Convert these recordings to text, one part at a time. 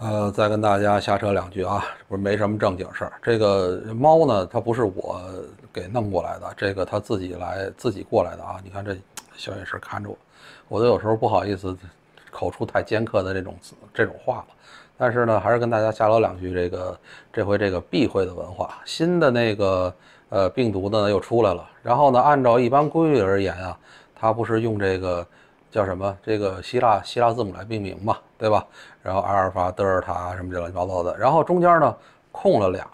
呃，再跟大家瞎扯两句啊，不是没什么正经事儿。这个猫呢，它不是我给弄过来的，这个它自己来、自己过来的啊。你看这小眼神看着我，我都有时候不好意思口出太尖刻的这种这种话了。但是呢，还是跟大家瞎聊两句。这个这回这个避讳的文化，新的那个呃病毒呢又出来了。然后呢，按照一般规律而言啊，它不是用这个。叫什么？这个希腊希腊字母来命名嘛，对吧？然后阿尔法、德尔塔什么这乱七八糟的。然后中间呢空了俩，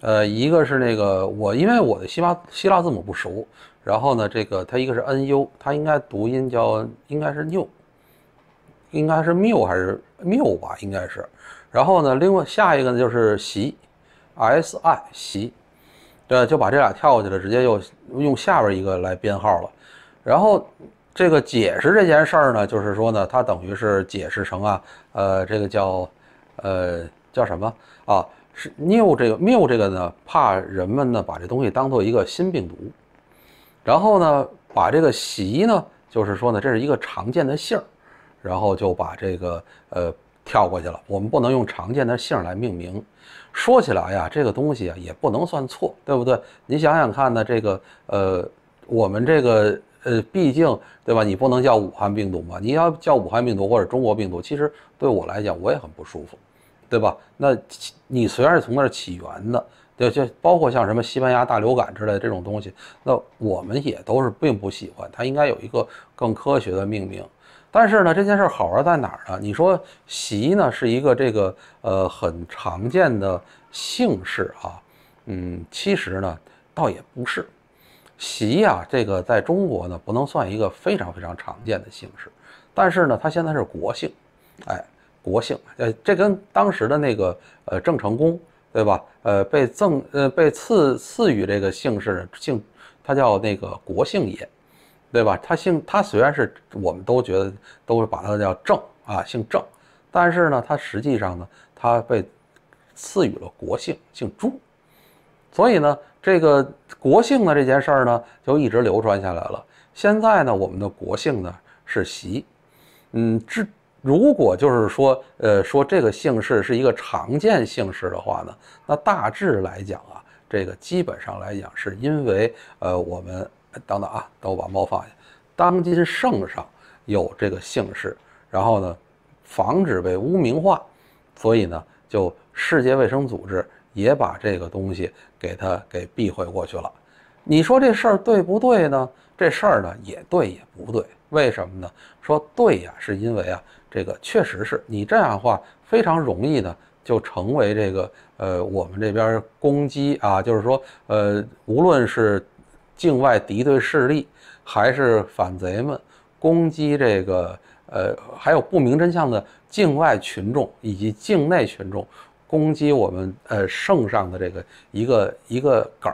呃，一个是那个我因为我的希腊希腊字母不熟。然后呢，这个它一个是 nu，它应该读音叫应该是 new，应该是缪还是缪吧？应该是。然后呢，另外下一个呢就是习 s i 习。对，就把这俩跳过去了，直接又用下边一个来编号了。然后。这个解释这件事儿呢，就是说呢，它等于是解释成啊，呃，这个叫，呃，叫什么啊？是 new 这个 new 这个呢，怕人们呢把这东西当做一个新病毒，然后呢，把这个“习呢，就是说呢，这是一个常见的姓儿，然后就把这个呃跳过去了。我们不能用常见的姓儿来命名。说起来呀，这个东西啊也不能算错，对不对？你想想看呢，这个呃，我们这个。呃，毕竟对吧？你不能叫武汉病毒嘛，你要叫武汉病毒或者中国病毒，其实对我来讲我也很不舒服，对吧？那你虽然是从那儿起源的，就就包括像什么西班牙大流感之类的这种东西，那我们也都是并不喜欢它，应该有一个更科学的命名。但是呢，这件事好玩在哪儿呢？你说“席”呢是一个这个呃很常见的姓氏啊，嗯，其实呢倒也不是。席呀，这个在中国呢不能算一个非常非常常见的姓氏，但是呢，他现在是国姓，哎，国姓，呃，这跟当时的那个呃郑成功，对吧？呃，被赠呃被赐赐予这个姓氏姓，他叫那个国姓也，对吧？他姓他虽然是我们都觉得都是把他叫郑啊，姓郑，但是呢，他实际上呢，他被赐予了国姓姓朱，所以呢。这个国姓的这件事儿呢，就一直流传下来了。现在呢，我们的国姓呢是习，嗯，至，如果就是说，呃，说这个姓氏是一个常见姓氏的话呢，那大致来讲啊，这个基本上来讲，是因为呃，我们等等啊，等我把猫放下，当今圣上有这个姓氏，然后呢，防止被污名化，所以呢，就世界卫生组织。也把这个东西给他给避讳过去了，你说这事儿对不对呢？这事儿呢也对也不对，为什么呢？说对呀，是因为啊，这个确实是你这样的话非常容易呢就成为这个呃我们这边攻击啊，就是说呃无论是境外敌对势力还是反贼们攻击这个呃还有不明真相的境外群众以及境内群众。攻击我们呃圣上的这个一个一个梗，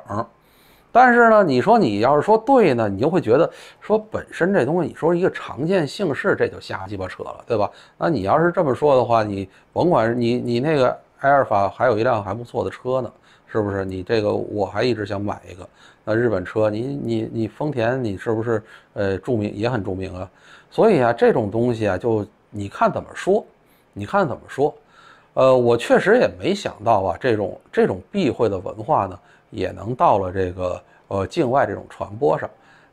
但是呢，你说你要是说对呢，你就会觉得说本身这东西，你说一个常见姓氏，这就瞎鸡巴扯了，对吧？那你要是这么说的话，你甭管你你那个埃尔法还有一辆还不错的车呢，是不是？你这个我还一直想买一个。那日本车，你你你丰田，你是不是呃著名也很著名啊？所以啊，这种东西啊，就你看怎么说，你看怎么说。呃，我确实也没想到啊，这种这种避讳的文化呢，也能到了这个呃境外这种传播上。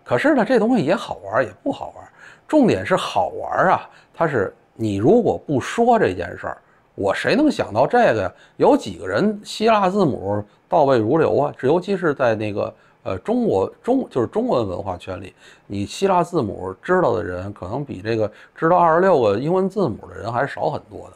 可是呢，这东西也好玩也不好玩，重点是好玩啊。它是你如果不说这件事儿，我谁能想到这个？呀？有几个人希腊字母倒背如流啊？尤其是在那个呃中国中就是中文文化圈里，你希腊字母知道的人可能比这个知道二十六个英文字母的人还少很多的，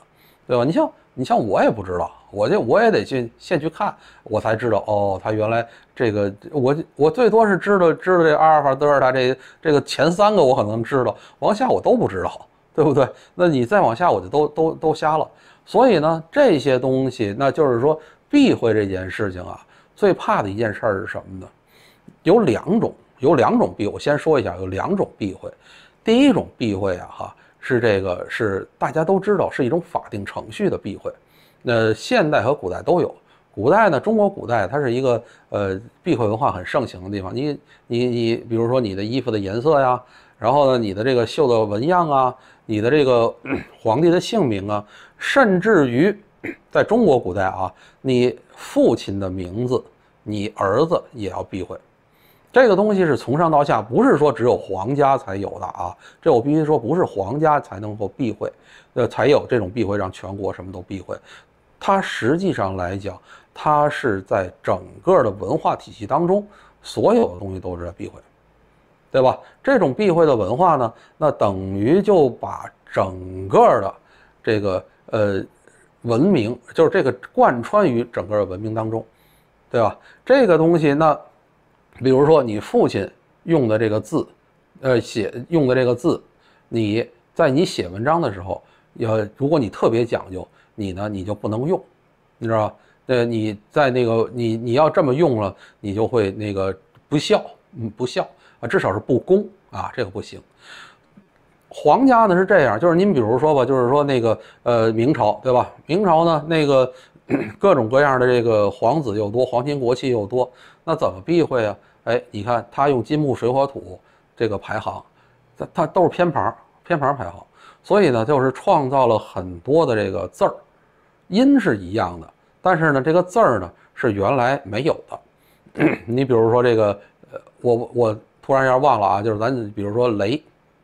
对吧？你像。你像我也不知道，我就我也得去现去看，我才知道哦，他原来这个我我最多是知道知道这阿尔法德尔塔这这个前三个我可能知道，往下我都不知道，对不对？那你再往下我就都都都瞎了。所以呢，这些东西那就是说避讳这件事情啊，最怕的一件事儿是什么呢？有两种，有两种避。我先说一下，有两种避讳。第一种避讳啊，哈。是这个是大家都知道，是一种法定程序的避讳。那现代和古代都有。古代呢，中国古代它是一个呃避讳文化很盛行的地方。你你你，比如说你的衣服的颜色呀，然后呢你的这个绣的纹样啊，你的这个 皇帝的姓名啊，甚至于 在中国古代啊，你父亲的名字，你儿子也要避讳。这个东西是从上到下，不是说只有皇家才有的啊。这我必须说，不是皇家才能够避讳，呃，才有这种避讳，让全国什么都避讳。它实际上来讲，它是在整个的文化体系当中，所有的东西都是在避讳，对吧？这种避讳的文化呢，那等于就把整个的这个呃文明，就是这个贯穿于整个文明当中，对吧？这个东西那。比如说，你父亲用的这个字，呃，写用的这个字，你在你写文章的时候，呃，如果你特别讲究，你呢你就不能用，你知道吧？呃，你在那个你你要这么用了，你就会那个不孝，嗯，不孝啊，至少是不公啊，这个不行。皇家呢是这样，就是您比如说吧，就是说那个呃明朝对吧？明朝呢那个。各种各样的这个皇子又多，皇亲国戚又多，那怎么避讳啊？哎，你看他用金木水火土这个排行，它它都是偏旁儿，偏旁儿排行，所以呢，就是创造了很多的这个字儿，音是一样的，但是呢，这个字儿呢是原来没有的。你比如说这个，呃，我我突然下忘了啊，就是咱比如说雷，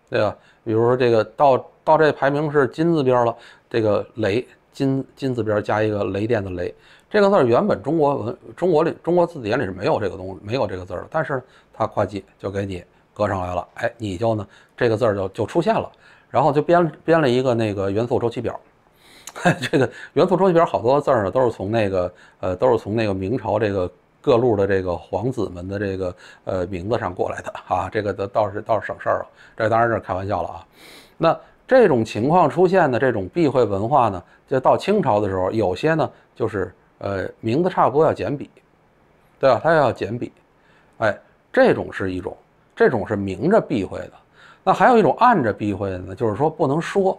对吧？比如说这个到到这排名是金字边了，这个雷。金金字边加一个雷电的雷，这个字儿原本中国文中国里中国字典里是没有这个东没有这个字儿的，但是他跨级就给你搁上来了，哎，你就呢这个字儿就就出现了，然后就编编了一个那个元素周期表，这个元素周期表好多字儿呢都是从那个呃都是从那个明朝这个各路的这个皇子们的这个呃名字上过来的啊，这个倒倒是倒是省事儿了，这当然是开玩笑了啊，那。这种情况出现的这种避讳文化呢，就到清朝的时候，有些呢就是呃名字差不多要简笔，对吧？它要简笔，哎，这种是一种，这种是明着避讳的。那还有一种暗着避讳的呢，就是说不能说，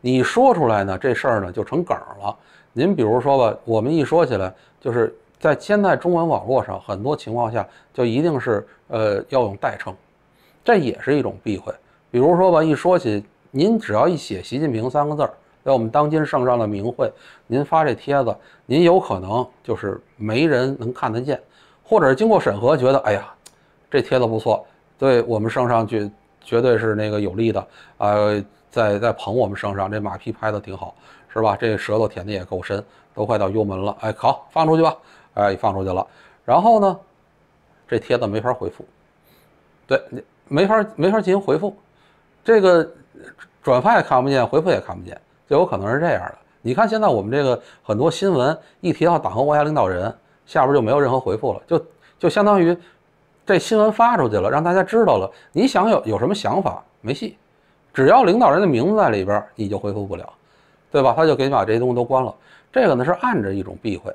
你说出来呢这事儿呢就成梗了。您比如说吧，我们一说起来，就是在现在中文网络上，很多情况下就一定是呃要用代称，这也是一种避讳。比如说吧，一说起。您只要一写“习近平”三个字儿，在我们当今圣上的名讳，您发这帖子，您有可能就是没人能看得见，或者是经过审核觉得，哎呀，这帖子不错，对我们圣上绝绝对是那个有利的啊，在在捧我们圣上，这马屁拍的挺好，是吧？这舌头舔的也够深，都快到幽门了，哎，好，放出去吧，哎，放出去了，然后呢，这帖子没法回复，对你没法没法进行回复，这个。转发也看不见，回复也看不见，就有可能是这样的。你看现在我们这个很多新闻一提到党和国家领导人，下边就没有任何回复了，就就相当于这新闻发出去了，让大家知道了。你想有有什么想法，没戏，只要领导人的名字在里边，你就回复不了，对吧？他就给你把这些东西都关了。这个呢是暗着一种避讳。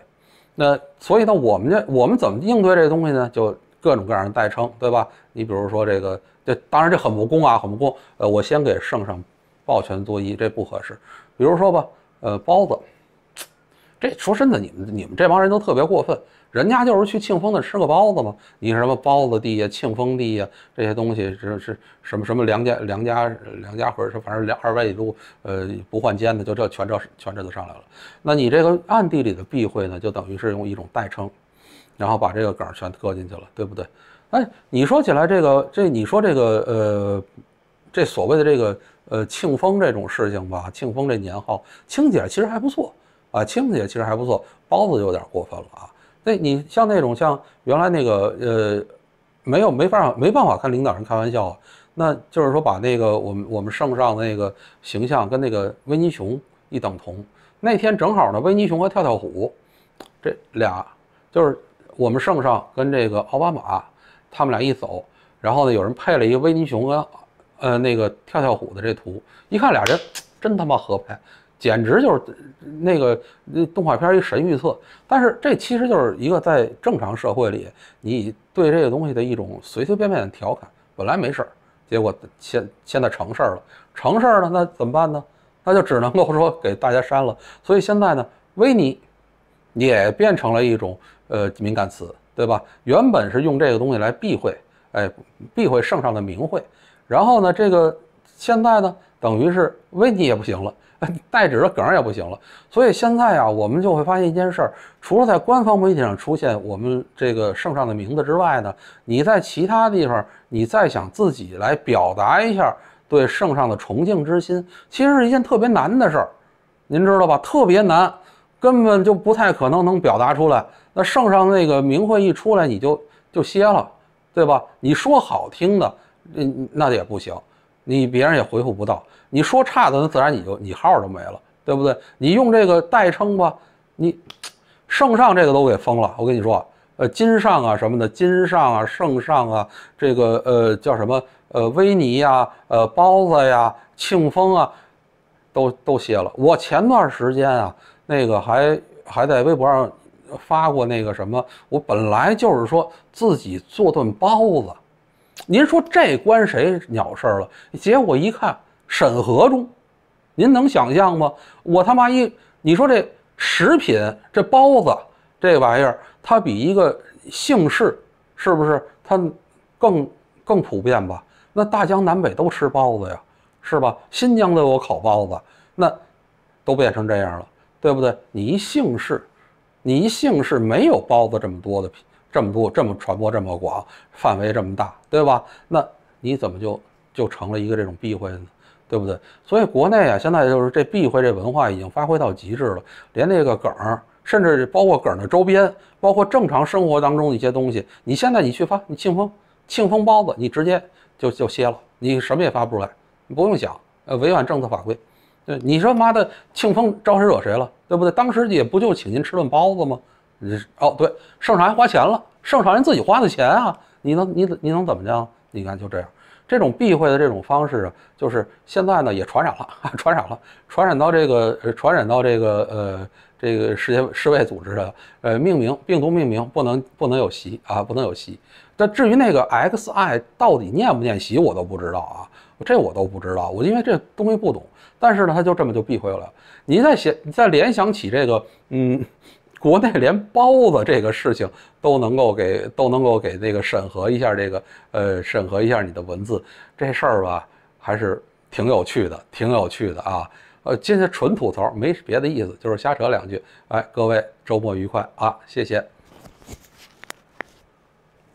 那所以呢，我们这我们怎么应对这东西呢？就。各种各样的代称，对吧？你比如说这个，这当然这很不公啊，很不公。呃，我先给圣上抱拳作揖，这不合适。比如说吧，呃，包子，这说真的，你们你们这帮人都特别过分。人家就是去庆丰那吃个包子嘛，你什么包子地呀、庆丰地呀这些东西，是是什么什么梁家、梁家、梁家或者是反正两二百里路，呃，不换肩的，就这全这全这都上来了。那你这个暗地里的避讳呢，就等于是用一种代称。然后把这个梗全搁进去了，对不对？哎，你说起来这个，这你说这个，呃，这所谓的这个，呃，庆丰这种事情吧，庆丰这年号，清姐其实还不错啊，清姐其实还不错，包子有点过分了啊。那你像那种像原来那个，呃，没有没法没办法跟领导人开玩笑，啊，那就是说把那个我们我们圣上那个形象跟那个维尼熊一等同，那天正好呢，维尼熊和跳跳虎这俩就是。我们圣上跟这个奥巴马，他们俩一走，然后呢，有人配了一个威尼熊跟，呃，那个跳跳虎的这图，一看俩人 真他妈合拍，简直就是那个动画片一神预测。但是这其实就是一个在正常社会里，你对这个东西的一种随随便便的调侃，本来没事儿，结果现现在成事儿了，成事儿了，那怎么办呢？那就只能够说给大家删了。所以现在呢，威尼也变成了一种。呃，敏感词，对吧？原本是用这个东西来避讳，哎，避讳圣上的名讳。然后呢，这个现在呢，等于是为你也不行了，代指的梗也不行了。所以现在啊，我们就会发现一件事儿：除了在官方媒体上出现我们这个圣上的名字之外呢，你在其他地方，你再想自己来表达一下对圣上的崇敬之心，其实是一件特别难的事儿，您知道吧？特别难，根本就不太可能能表达出来。那圣上那个名讳一出来，你就就歇了，对吧？你说好听的，那那也不行，你别人也回复不到；你说差的，那自然你就你号都没了，对不对？你用这个代称吧，你圣上这个都给封了。我跟你说，呃，金上啊什么的，金上啊，圣上啊，这个呃叫什么？呃，威尼呀，呃，包子呀，庆丰啊，都都歇了。我前段时间啊，那个还还在微博上。发过那个什么，我本来就是说自己做顿包子，您说这关谁鸟事儿了？结果一看审核中，您能想象吗？我他妈一，你说这食品这包子这玩意儿，它比一个姓氏是不是它更更普遍吧？那大江南北都吃包子呀，是吧？新疆都有烤包子，那都变成这样了，对不对？你一姓氏。你一姓氏没有包子这么多的，这么多这么传播这么广，范围这么大，对吧？那你怎么就就成了一个这种避讳呢？对不对？所以国内啊，现在就是这避讳这文化已经发挥到极致了，连那个梗，甚至包括梗的周边，包括正常生活当中的一些东西，你现在你去发你庆丰庆丰包子，你直接就就歇了，你什么也发不出来，你不用想，呃，违反政策法规。对，你说妈的，庆丰招谁惹谁了，对不对？当时也不就请您吃顿包子吗？你哦，对，盛啥还花钱了？盛啥人自己花的钱啊？你能你你能怎么着？你看就这样，这种避讳的这种方式啊，就是现在呢也传染了啊，传染了，传染到这个呃，传染到这个呃这个世界世卫组织的呃命名病毒命名不能不能有习啊，不能有习。但至于那个 XI 到底念不念习，我都不知道啊，这我都不知道，我因为这东西不懂。但是呢，他就这么就避讳了。你再想，你再联想起这个，嗯，国内连包子这个事情都能够给都能够给那个审核一下，这个呃，审核一下你的文字，这事儿吧，还是挺有趣的，挺有趣的啊。呃，今天纯吐槽，没别的意思，就是瞎扯两句。哎，各位周末愉快啊，谢谢。